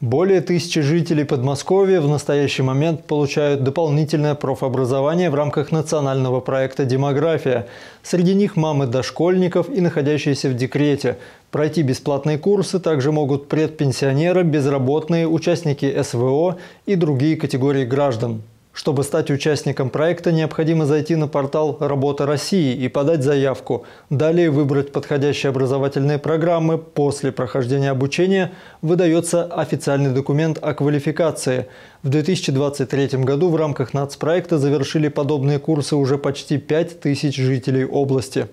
Более тысячи жителей Подмосковья в настоящий момент получают дополнительное профобразование в рамках национального проекта «Демография». Среди них мамы дошкольников и находящиеся в декрете. Пройти бесплатные курсы также могут предпенсионеры, безработные, участники СВО и другие категории граждан. Чтобы стать участником проекта, необходимо зайти на портал «Работа России» и подать заявку. Далее выбрать подходящие образовательные программы. После прохождения обучения выдается официальный документ о квалификации. В 2023 году в рамках нацпроекта завершили подобные курсы уже почти 5000 жителей области.